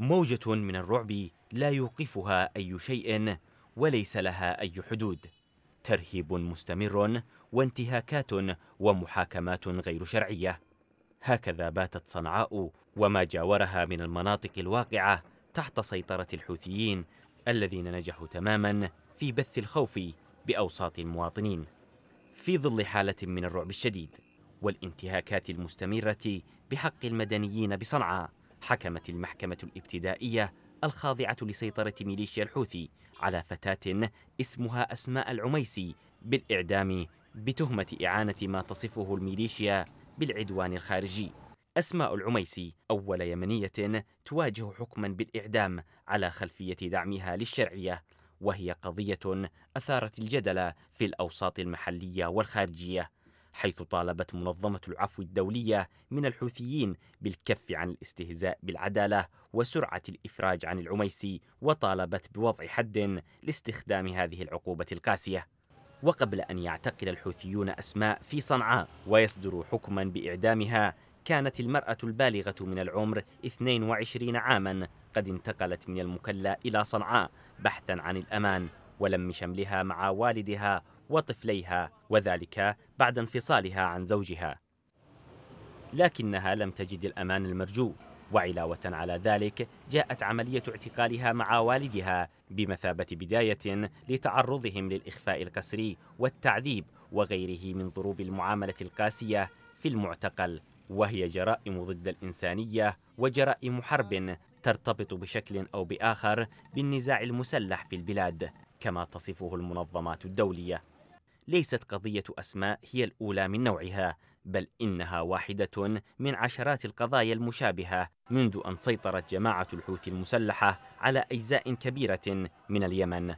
موجة من الرعب لا يوقفها أي شيء وليس لها أي حدود ترهيب مستمر وانتهاكات ومحاكمات غير شرعية هكذا باتت صنعاء وما جاورها من المناطق الواقعة تحت سيطرة الحوثيين الذين نجحوا تماما في بث الخوف بأوساط المواطنين في ظل حالة من الرعب الشديد والانتهاكات المستمرة بحق المدنيين بصنعاء حكمت المحكمة الابتدائية الخاضعة لسيطرة ميليشيا الحوثي على فتاة اسمها أسماء العميسي بالإعدام بتهمة إعانة ما تصفه الميليشيا بالعدوان الخارجي أسماء العميسي أول يمنية تواجه حكما بالإعدام على خلفية دعمها للشرعية وهي قضية أثارت الجدل في الأوساط المحلية والخارجية حيث طالبت منظمة العفو الدولية من الحوثيين بالكف عن الاستهزاء بالعدالة وسرعة الإفراج عن العميسي وطالبت بوضع حد لاستخدام هذه العقوبة القاسية وقبل أن يعتقل الحوثيون أسماء في صنعاء ويصدروا حكما بإعدامها كانت المرأة البالغة من العمر 22 عاما قد انتقلت من المكلا إلى صنعاء بحثا عن الأمان ولم شملها مع والدها وطفليها وذلك بعد انفصالها عن زوجها لكنها لم تجد الأمان المرجو وعلاوة على ذلك جاءت عملية اعتقالها مع والدها بمثابة بداية لتعرضهم للإخفاء القسري والتعذيب وغيره من ضروب المعاملة القاسية في المعتقل وهي جرائم ضد الإنسانية وجرائم حرب ترتبط بشكل أو بآخر بالنزاع المسلح في البلاد كما تصفه المنظمات الدولية ليست قضية أسماء هي الأولى من نوعها بل إنها واحدة من عشرات القضايا المشابهة منذ أن سيطرت جماعة الحوثي المسلحة على أجزاء كبيرة من اليمن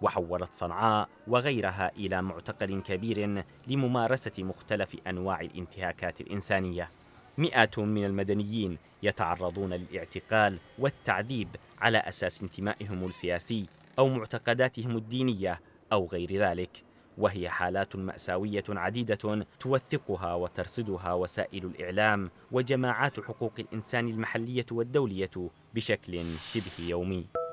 وحولت صنعاء وغيرها إلى معتقل كبير لممارسة مختلف أنواع الانتهاكات الإنسانية مئات من المدنيين يتعرضون للاعتقال والتعذيب على أساس انتمائهم السياسي أو معتقداتهم الدينية أو غير ذلك وهي حالات مأساوية عديدة توثقها وترصدها وسائل الإعلام وجماعات حقوق الإنسان المحلية والدولية بشكل شبه يومي